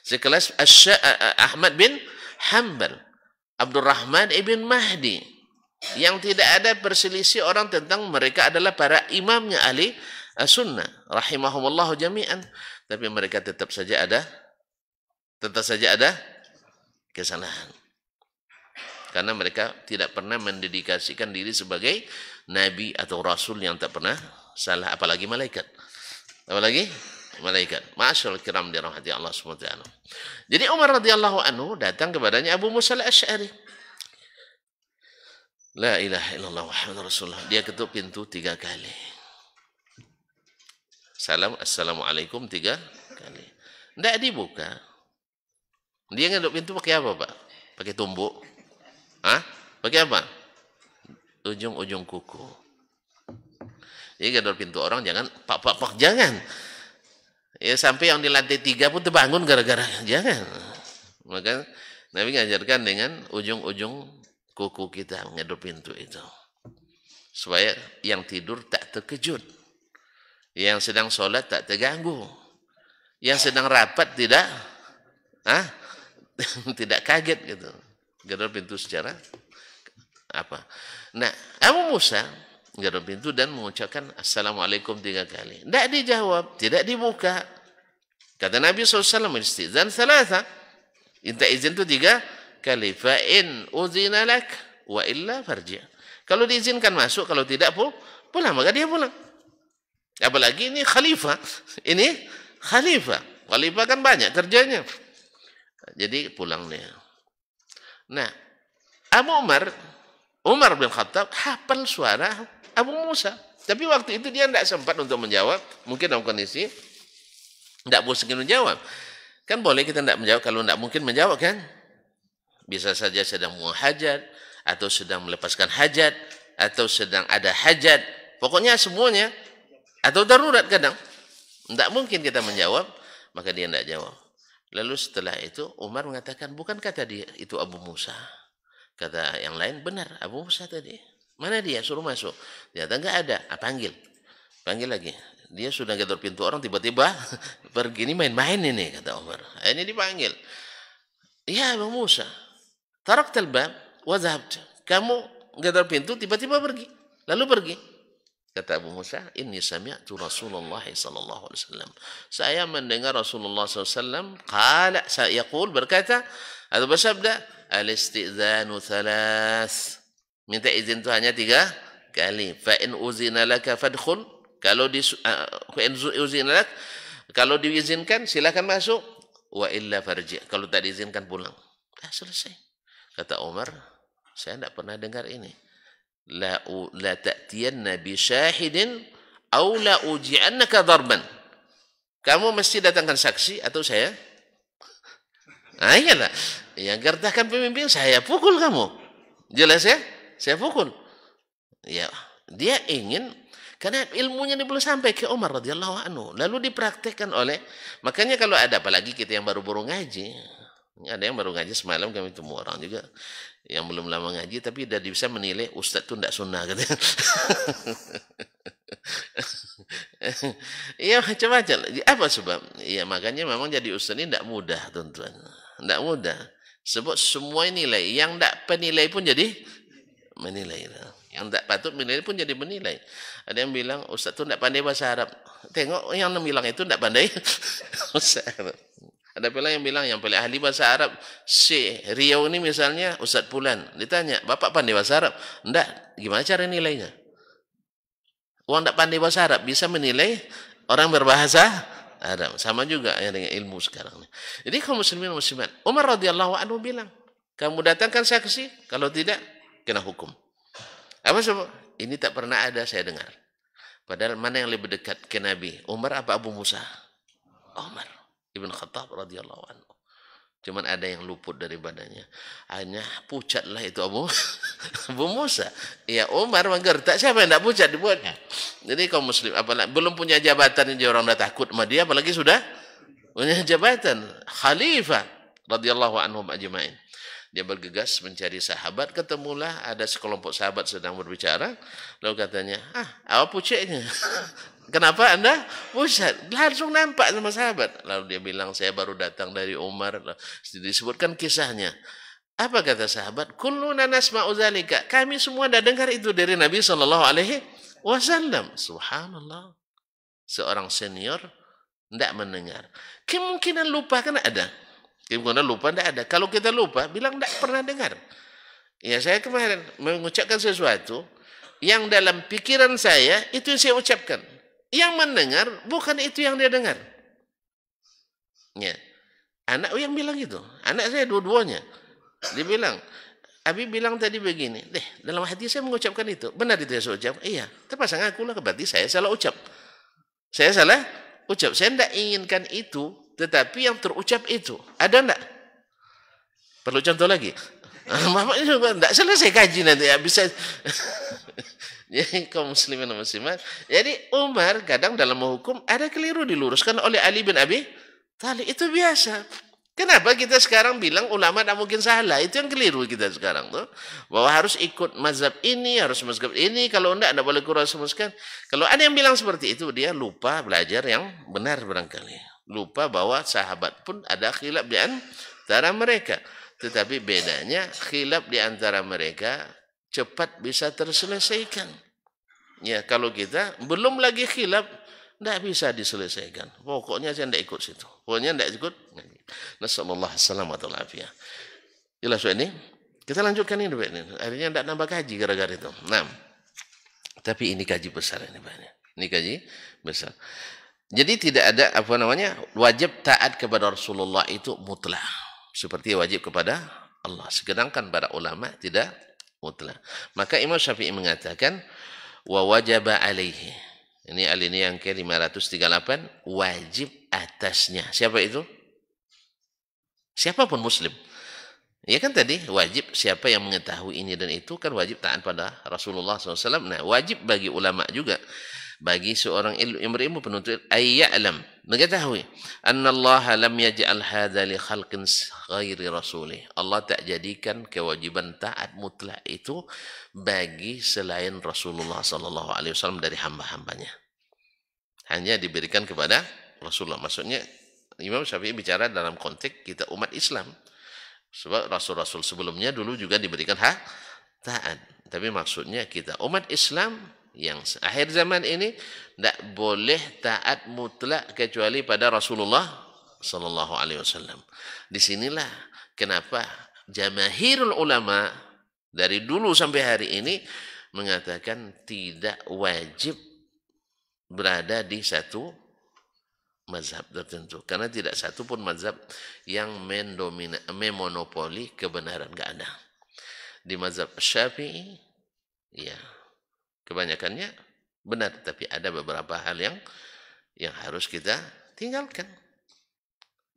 sekelas Asya, Ahmad bin Abdul Rahman ibn Mahdi. Yang tidak ada perselisih orang tentang mereka adalah para imamnya ahli sunnah rahimahumullahu jami'an tapi mereka tetap saja ada tetap saja ada kesalahan karena mereka tidak pernah mendedikasikan diri sebagai nabi atau rasul yang tak pernah salah apalagi malaikat apalagi malaikat masyaallah kiram dirahmati Allah SWT jadi Umar radhiyallahu anhu datang kepadanya Abu Musa al-Asy'ari La ilaha illallah Muhammad Rasulullah. Dia ketuk pintu tiga kali salam assalamualaikum tiga kali. Tidak dibuka. Dia ngaduk pintu pakai apa, Pak? Pakai tumbuk. Hah? Pakai apa? Ujung-ujung kuku. Jadi ngaduk pintu orang jangan pak pak pak jangan. Ya sampai yang di lantai tiga pun terbangun gara-gara jangan. Maka Nabi ngajarkan dengan ujung-ujung kuku kita ngaduk pintu itu supaya yang tidur tak terkejut. Yang sedang solat tak terganggu. Yang sedang rapat tidak ah tidak kaget gitu. Gedor pintu secara apa? Nah, Abu Musa gedor pintu dan mengucapkan assalamualaikum tiga kali. Tidak dijawab, tidak dibuka. Kata Nabi SAW, istizan salasa. Inta izin tu tiga kali. Fa'in uzina lak wa illa farji'a. Kalau diizinkan masuk, kalau tidak pulang, pulang. Maka dia pulang. Apalagi ini khalifah. Ini khalifah. Khalifah kan banyak kerjanya. Jadi pulang dia. Nah, Abu Umar, Umar bin Khattab hafal suara Abu Musa. Tapi waktu itu dia tidak sempat untuk menjawab. Mungkin dalam kondisi tidak mungkin menjawab. Kan boleh kita tidak menjawab kalau tidak mungkin menjawab kan? Bisa saja sedang muhajat atau sedang melepaskan hajat atau sedang ada hajat. Pokoknya semuanya atau darurat kadang tidak mungkin kita menjawab maka dia tidak jawab lalu setelah itu Umar mengatakan bukan kata dia itu Abu Musa kata yang lain benar Abu Musa tadi mana dia suruh masuk dia nggak ada ah, panggil panggil lagi dia sudah gedor pintu orang tiba-tiba pergi ini main-main ini kata Umar ah, ini dipanggil ya Abu Musa tarak telbab wazhabt kamu gedor pintu tiba-tiba pergi lalu pergi Kata Abu Musa, ini sami'tu Rasulullah sallallahu alaihi wasallam. Saya mendengar Rasulullah SAW Kala saya yaqul berkata atau bersabda al-istizanu thalath. Minta izin itu hanya tiga kali. Fa in uzina laka fadkhul. Kalau di uh, in uzina lak, kalau diizinkan silakan masuk. Wa illa farji. Kalau tak diizinkan pulang. Dah selesai. Kata Umar, saya tidak pernah dengar ini la la ta'tiyanna bi syahidin au la uji'annaka Kamu mesti datangkan saksi atau saya? Nah, iyalah. Yang gertakan pemimpin saya pukul kamu. Jelas ya? Saya pukul. Ya, dia ingin karena ilmunya ini belum sampai ke Umar radhiyallahu anhu. Lalu dipraktekkan oleh makanya kalau ada apalagi kita yang baru-baru ngaji, ada yang baru ngaji semalam kami temu orang juga yang belum lama ngaji tapi udah bisa menilai ustadz tuh tidak sunnah katanya. Gitu. Iya macam aja. Apa sebab? Iya makanya memang jadi ustadz ini tidak mudah tuan-tuan. Tidak mudah. Sebab semua nilai yang tidak penilai pun jadi menilai. Yang tidak patut menilai pun jadi menilai. Ada yang bilang ustadz tuh tidak pandai bahasa Arab. Tengok yang bilang itu tidak pandai bahasa Arab. Ada pula yang bilang yang pilih ahli bahasa Arab si Riau ini misalnya Ustadz Pulan ditanya, "Bapak pandai bahasa Arab?" ndak? Gimana cara nilainya? Uang ndak pandai bahasa Arab bisa menilai orang berbahasa Arab. Sama juga ya dengan ilmu sekarang. Jadi kaum muslimin muslimat, Umar radhiyallahu anhu bilang, "Kamu datangkan saksi, kalau tidak kena hukum." Apa sebab? Ini tak pernah ada saya dengar. Padahal mana yang lebih dekat ke Nabi? Umar apa Abu Musa? Umar. Ibn Khattab radhiyallahu anhu. Cuman ada yang luput dari badannya. Hanya pucatlah itu Abu Abu Musa. Ya Umar menggertak. Siapa yang tidak pucat dibuatnya? Jadi kaum muslim apalagi belum punya jabatan jadi orang dah takut sama dia apalagi sudah punya jabatan khalifah radhiyallahu Mak ajmain. Dia bergegas mencari sahabat, ketemulah ada sekelompok sahabat sedang berbicara. Lalu katanya, ah, apa pucatnya? Kenapa Anda pusat? Langsung nampak sama sahabat. Lalu dia bilang, saya baru datang dari Umar. Disebutkan kisahnya. Apa kata sahabat? Kulluna nasma'u zalika. Kami semua dah dengar itu dari Nabi Shallallahu Alaihi Wasallam. Subhanallah. Seorang senior tidak mendengar. Kemungkinan lupa kan ada. Kemungkinan lupa tidak ada. Kalau kita lupa, bilang tidak pernah dengar. Ya saya kemarin mengucapkan sesuatu yang dalam pikiran saya itu yang saya ucapkan. Yang mendengar bukan itu yang dia dengar. Ya. Anak yang bilang gitu. Anak saya dua-duanya. Dia bilang, Abi bilang tadi begini, deh dalam hati saya mengucapkan itu. Benar itu yang saya ucap? Iya. Terpaksa ngaku lah, berarti saya salah ucap. Saya salah ucap. Saya tidak inginkan itu, tetapi yang terucap itu. Ada enggak? Perlu contoh lagi? Bapak ini tidak selesai kaji nanti. Habis ya, saya... ya, kaum muslimin dan muslimat. Jadi Umar kadang dalam menghukum ada keliru diluruskan oleh Ali bin Abi Thalib itu biasa. Kenapa kita sekarang bilang ulama tidak mungkin salah? Itu yang keliru kita sekarang tuh. Bahwa harus ikut mazhab ini, harus mazhab ini. Kalau tidak, tidak boleh kurang sama sekali. Kalau ada yang bilang seperti itu, dia lupa belajar yang benar barangkali. Lupa bahwa sahabat pun ada khilaf di antara mereka. Tetapi bedanya khilaf di antara mereka cepat bisa terselesaikan. Ya, kalau kita belum lagi khilaf, tidak bisa diselesaikan. Pokoknya saya tidak ikut situ. Pokoknya tidak ikut. Nasolullah assalamualaikum warahmatullahi Jelas so ini? Kita lanjutkan ini, Pak. Akhirnya tidak nambah kaji gara-gara itu. Nah, tapi ini kaji besar ini, banyak. Ini kaji besar. Jadi tidak ada apa namanya wajib taat kepada Rasulullah itu mutlak. Seperti wajib kepada Allah. Sedangkan para ulama tidak mutlak. Maka Imam Syafi'i mengatakan, wa wajaba alaihi. Ini alinea yang ke-538 wajib atasnya. Siapa itu? Siapapun muslim. Ya kan tadi wajib siapa yang mengetahui ini dan itu kan wajib taat pada Rasulullah SAW. Nah wajib bagi ulama juga bagi seorang ilmu yang berilmu penuntut ayya'lam mengetahui annallaha lam yaj'al hadza li khalqin ghairi rasulih Allah tak jadikan kewajiban taat mutlak itu bagi selain Rasulullah sallallahu alaihi wasallam dari hamba-hambanya hanya diberikan kepada Rasulullah maksudnya Imam Syafi'i bicara dalam konteks kita umat Islam sebab rasul-rasul sebelumnya dulu juga diberikan hak taat tapi maksudnya kita umat Islam yang akhir zaman ini tidak boleh taat mutlak kecuali pada Rasulullah Sallallahu Alaihi Wasallam. Disinilah kenapa jamahirul ulama dari dulu sampai hari ini mengatakan tidak wajib berada di satu mazhab tertentu karena tidak satu pun mazhab yang mendomina memonopoli kebenaran gak ada di mazhab syafi'i ya Kebanyakannya benar, tapi ada beberapa hal yang yang harus kita tinggalkan.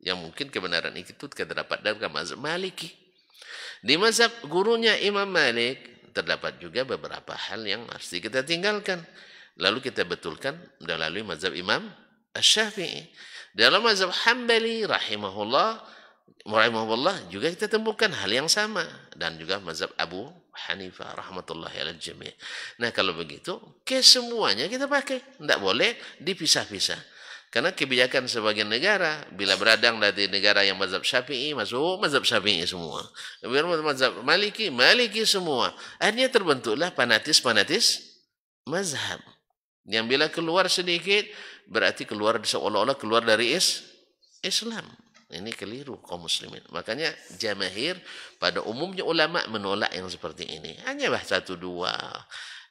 Yang mungkin kebenaran itu terdapat dalam mazhab Maliki. Di mazhab gurunya Imam Malik terdapat juga beberapa hal yang harus kita tinggalkan. Lalu kita betulkan melalui mazhab Imam Asy-Syafi'i. Dalam mazhab Hambali rahimahullah rahimahullah juga kita temukan hal yang sama dan juga mazhab Abu Hanifah rahmatullah ala jami'. Nah kalau begitu, semuanya kita pakai. Tidak boleh dipisah-pisah. Karena kebijakan sebagian negara, bila beradang dari negara yang mazhab syafi'i, masuk oh, mazhab syafi'i semua. Bila mazhab maliki, maliki semua. Akhirnya terbentuklah panatis-panatis mazhab. Yang bila keluar sedikit, berarti keluar seolah-olah keluar dari Islam. Ini keliru kaum muslimin. Makanya jamahir pada umumnya ulama menolak yang seperti ini. Hanya bah satu dua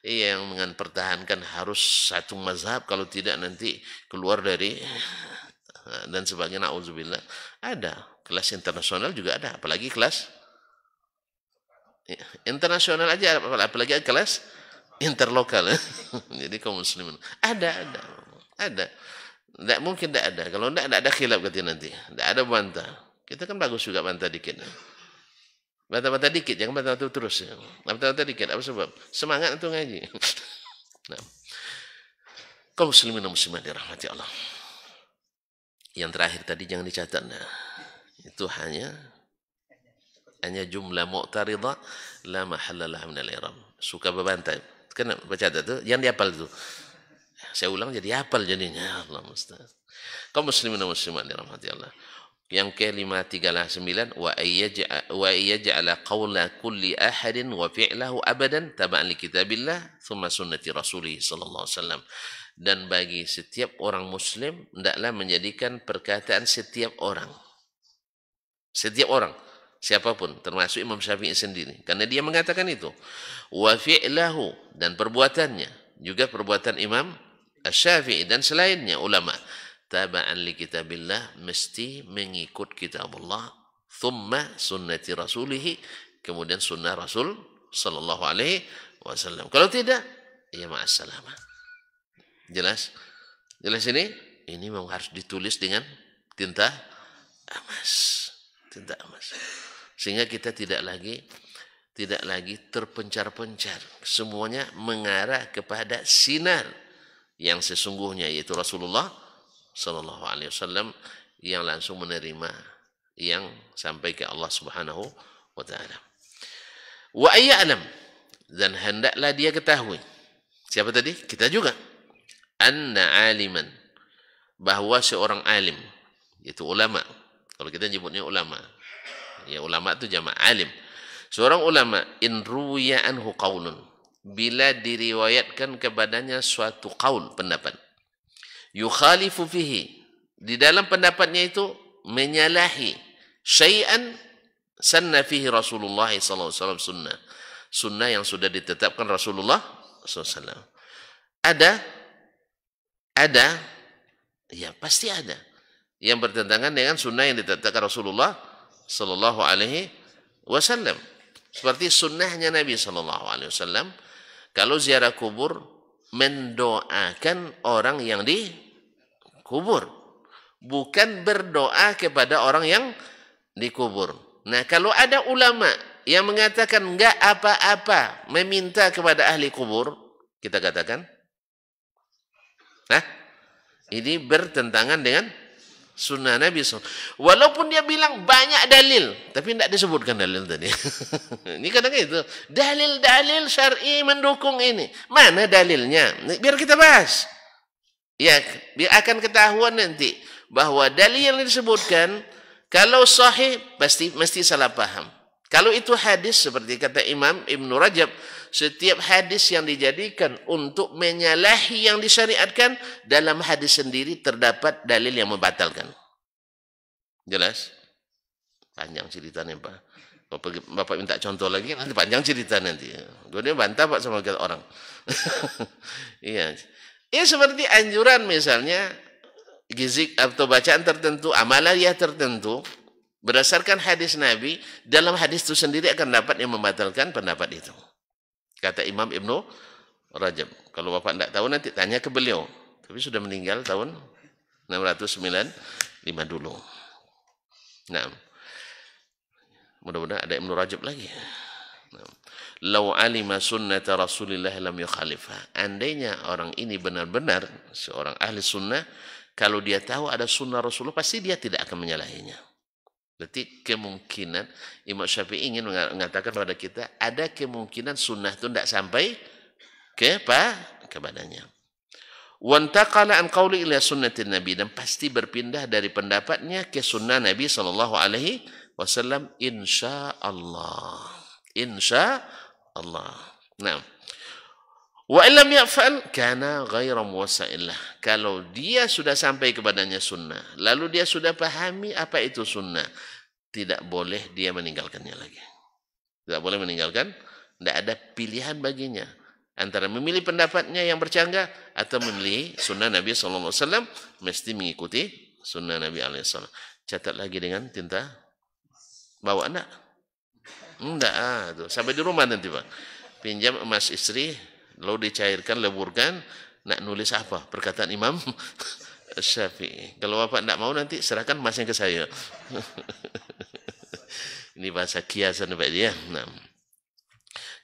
iya, yang mempertahankan harus satu mazhab kalau tidak nanti keluar dari dan sebagainya nauzubillah. Ada kelas internasional juga ada, apalagi kelas internasional aja apalagi kelas interlokal. Jadi kaum muslimin ada ada ada. Tidak mungkin tidak ada. Kalau tidak, tidak ada khilaf kata nanti. Tidak ada bantah. Kita kan bagus juga bantah dikit. Bantah-bantah dikit, jangan bantah itu terus. Bantah-bantah dikit, apa sebab? Semangat itu ngaji. nah. Kau muslimin dan muslimat dirahmati Allah. Yang terakhir tadi jangan dicatat. Nah. Itu hanya hanya jumlah mu'tarida la mahallalah minal iram. Suka berbantah. Kena baca tu. Yang dia apal Saya ulang jadi apal jadinya. Ya Allah mustahil. Kau muslimin muslimat dalam hati Allah. Yang kelima tigalah sembilan wa wa ayyaj'ala qawla kulli ahadin wa fi'lahu abadan taba'an li kitabillah thumma sunnati rasulih sallallahu alaihi wasallam dan bagi setiap orang muslim hendaklah menjadikan perkataan setiap orang setiap orang siapapun termasuk Imam Syafi'i sendiri karena dia mengatakan itu wa fi'lahu dan perbuatannya juga perbuatan Imam Asy-Syafi'i dan selainnya ulama taba'an li kitabillah mesti mengikut kitab Allah thumma sunnati rasulih kemudian sunnah rasul sallallahu alaihi wasallam kalau tidak ya ma'assalamah jelas jelas ini ini memang harus ditulis dengan tinta emas tinta emas sehingga kita tidak lagi tidak lagi terpencar-pencar semuanya mengarah kepada sinar yang sesungguhnya yaitu Rasulullah Shallallahu Alaihi Wasallam yang langsung menerima yang sampai ke Allah Subhanahu wa taala. Wa alam dan hendaklah dia ketahui. Siapa tadi? Kita juga. Anna aliman bahwa seorang alim yaitu ulama. Kalau kita nyebutnya ulama. Ya ulama itu jama alim. Seorang ulama in ruya anhu qaulun bila diriwayatkan kepadanya suatu kaul pendapat yukhalifu fihi di dalam pendapatnya itu menyalahi syai'an sanna fihi Rasulullah sallallahu alaihi wasallam sunnah sunnah yang sudah ditetapkan Rasulullah sallallahu ada ada ya pasti ada yang bertentangan dengan sunnah yang ditetapkan Rasulullah sallallahu alaihi wasallam seperti sunnahnya Nabi sallallahu alaihi wasallam Kalau ziarah kubur mendoakan orang yang dikubur, bukan berdoa kepada orang yang dikubur. Nah, kalau ada ulama yang mengatakan enggak apa-apa meminta kepada ahli kubur, kita katakan Nah, ini bertentangan dengan sunnah Nabi SAW. Walaupun dia bilang banyak dalil, tapi tidak disebutkan dalil tadi. ini kadang itu. Dalil-dalil syar'i mendukung ini. Mana dalilnya? Biar kita bahas. Ya, biar akan ketahuan nanti bahawa dalil yang disebutkan kalau sahih pasti mesti salah paham. Kalau itu hadis seperti kata Imam Ibn Rajab, setiap hadis yang dijadikan untuk menyalahi yang disyariatkan dalam hadis sendiri terdapat dalil yang membatalkan. Jelas? Panjang ceritanya Pak. Bapak, Bapak minta contoh lagi nanti panjang cerita nanti. dia bantah Pak sama kata orang. iya. Ya seperti anjuran misalnya gizik atau bacaan tertentu, amaliyah tertentu berdasarkan hadis Nabi, dalam hadis itu sendiri akan dapat yang membatalkan pendapat itu. Kata Imam Ibnu Rajab. Kalau Bapak tidak tahu nanti tanya ke beliau. Tapi sudah meninggal tahun 695 dulu. Nah, mudah-mudahan ada Ibnu Rajab lagi. Nah. Lau alima sunnata Rasulillah lam yukhalifah. Andainya orang ini benar-benar seorang ahli sunnah, kalau dia tahu ada sunnah Rasulullah, pasti dia tidak akan menyalahinya. Berarti kemungkinan Imam Syafi'i ingin mengatakan kepada kita ada kemungkinan sunnah itu tidak sampai ke apa? ke badannya. Wantaqala an qawli ila sunnatin nabi dan pasti berpindah dari pendapatnya ke sunnah nabi sallallahu alaihi wasallam insyaallah. Insyaallah. Nah. Wa illam ya'fal kana Kalau dia sudah sampai kepadanya sunnah, lalu dia sudah pahami apa itu sunnah, tidak boleh dia meninggalkannya lagi. Tidak boleh meninggalkan, tidak ada pilihan baginya antara memilih pendapatnya yang bercanggah atau memilih sunnah Nabi SAW mesti mengikuti sunnah Nabi alaihissalam Catat lagi dengan tinta bawa anak. Enggak, ah, tuh. sampai di rumah nanti pak Pinjam emas istri Lalu dicairkan, leburkan, nak nulis apa? Perkataan Imam Syafi'i. Kalau Bapak tidak mau nanti serahkan masnya ke saya. Ini bahasa kiasan Pak dia. Nah.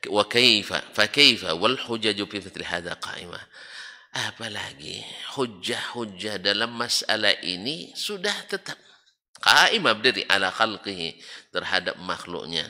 Wa kaifa, fa kaifa wal hujaju fi mithli hadha qa'imah. Apalagi hujah-hujah dalam masalah ini sudah tetap qaimah berdiri ala khalqihi terhadap makhluknya.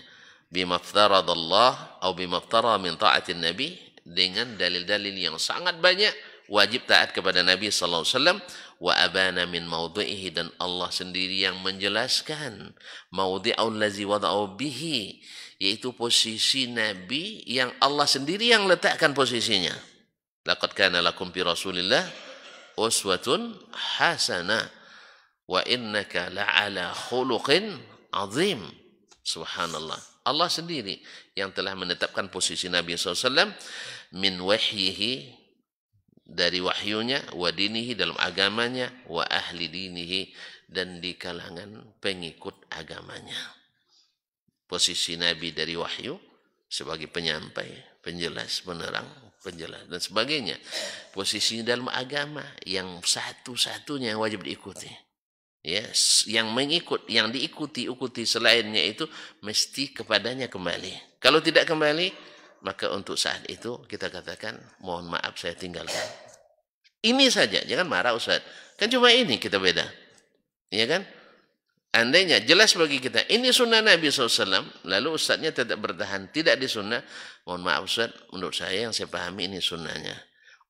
Bima Allah atau bima min ta'atin nabi dengan dalil-dalil yang sangat banyak wajib taat kepada Nabi sallallahu alaihi wasallam wa abana min maudhihi dan Allah sendiri yang menjelaskan maudhi'ul ladzi wada'u bihi yaitu posisi Nabi yang Allah sendiri yang letakkan posisinya laqad kana lakum bi rasulillah uswatun hasanah wa innaka la'ala khuluqin azim subhanallah Allah sendiri yang telah menetapkan posisi Nabi SAW min wahyihi dari wahyunya wa dinihi dalam agamanya wa ahli dinihi dan di kalangan pengikut agamanya posisi Nabi dari wahyu sebagai penyampai penjelas penerang penjelas dan sebagainya posisi dalam agama yang satu-satunya yang wajib diikuti Yes, yang mengikut, yang diikuti-ikuti selainnya itu mesti kepadanya kembali. Kalau tidak kembali, maka untuk saat itu kita katakan mohon maaf saya tinggalkan. Ini saja, jangan marah Ustaz. Kan cuma ini kita beda. Iya kan? Andainya jelas bagi kita, ini sunnah Nabi SAW, lalu ustadznya tidak bertahan, tidak di sunnah, mohon maaf ustadz, menurut saya yang saya pahami ini sunnahnya.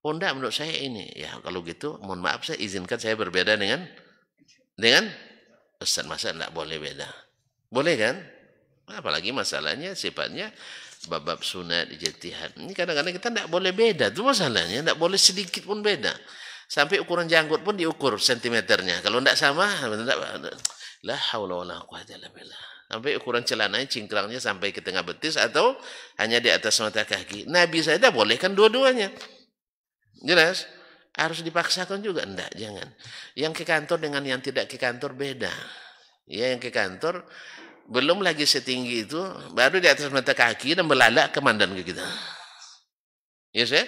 Oh enggak, menurut saya ini. Ya kalau gitu, mohon maaf saya izinkan saya berbeda dengan dengan iya Ustaz masa tidak boleh beda. Boleh kan? Apalagi masalahnya sifatnya babab sunat ijtihad. Ini kadang-kadang kita tidak boleh beda. Itu masalahnya. Tidak boleh sedikit pun beda. Sampai ukuran janggut pun diukur sentimeternya. Kalau tidak sama, tidak. La haula wala quwata Sampai ukuran celananya, cingkrangnya sampai ke tengah betis atau hanya di atas mata kaki. Nabi saja boleh kan dua-duanya. Jelas? Harus dipaksakan juga enggak, jangan. Yang ke kantor dengan yang tidak ke kantor beda. Ya, yang ke kantor belum lagi setinggi itu, baru di atas mata kaki dan belalak ke mandan ke kita. Ya, yes, saya?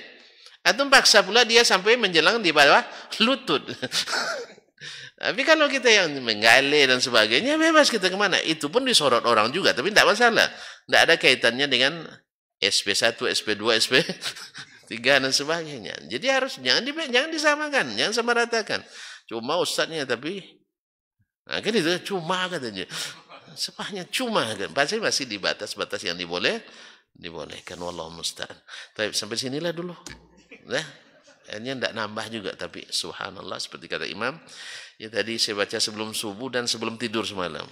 Atau paksa pula dia sampai menjelang di bawah lutut. tapi kalau kita yang menggale dan sebagainya, bebas kita kemana. Itu pun disorot orang juga, tapi tidak masalah. Tidak ada kaitannya dengan SP1, SP2, SP tiga dan sebagainya. Jadi harus jangan di jangan disamakan, jangan semeratakan. Cuma ustadznya tapi nah ha, kan itu cuma katanya. Sepahnya cuma kan. Pasti masih di batas-batas yang diboleh dibolehkan wallahu musta'an. Tapi sampai sinilah dulu. Ya. Nah, ini tidak nambah juga tapi subhanallah seperti kata imam ya tadi saya baca sebelum subuh dan sebelum tidur semalam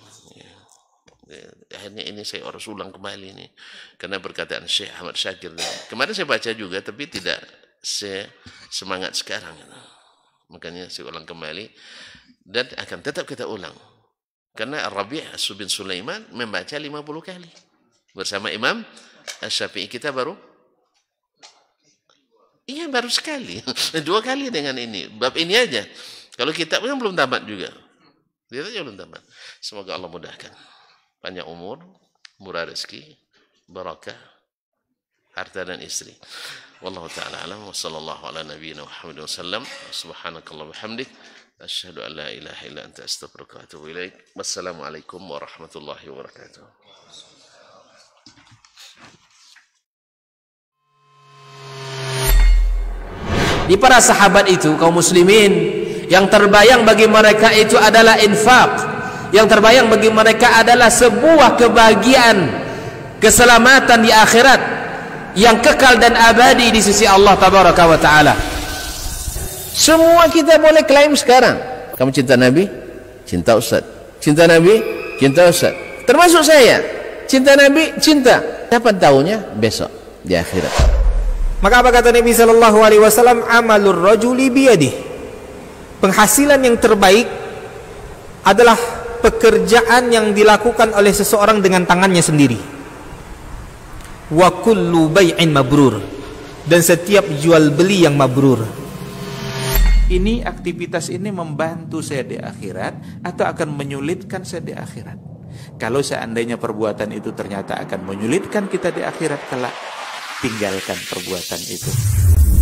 Ya, akhirnya ini saya harus ulang kembali nih karena perkataan Syekh Ahmad Syakir kemarin saya baca juga tapi tidak saya semangat sekarang makanya saya ulang kembali dan akan tetap kita ulang karena Rabi' Subin Sulaiman membaca 50 kali bersama Imam Syafi'i kita baru iya baru sekali dua kali dengan ini bab ini aja kalau kitabnya kan belum tamat juga kita belum tamat semoga Allah mudahkan panjang umur, murah rezeki, barakah, harta dan istri. Wallahu taala alam wa sallallahu ala nabiyyina Muhammad wa sallam. Subhanakallah wa hamdik. Asyhadu an la ilaha illa anta astaghfiruka wa atubu ilaik. Wassalamualaikum warahmatullahi wabarakatuh. Di para sahabat itu kaum muslimin yang terbayang bagi mereka itu adalah infak yang terbayang bagi mereka adalah sebuah kebahagiaan keselamatan di akhirat yang kekal dan abadi di sisi Allah tabaraka wa taala semua kita boleh klaim sekarang kamu cinta Nabi cinta Ustaz cinta Nabi cinta Ustaz termasuk saya cinta Nabi cinta kapan tahunya besok di akhirat maka apa kata Nabi sallallahu alaihi wasallam amalur rajuli biyadihi penghasilan yang terbaik adalah pekerjaan yang dilakukan oleh seseorang dengan tangannya sendiri. Wa kullu bai'in mabrur dan setiap jual beli yang mabrur. Ini aktivitas ini membantu saya di akhirat atau akan menyulitkan saya di akhirat. Kalau seandainya perbuatan itu ternyata akan menyulitkan kita di akhirat kelak, tinggalkan perbuatan itu.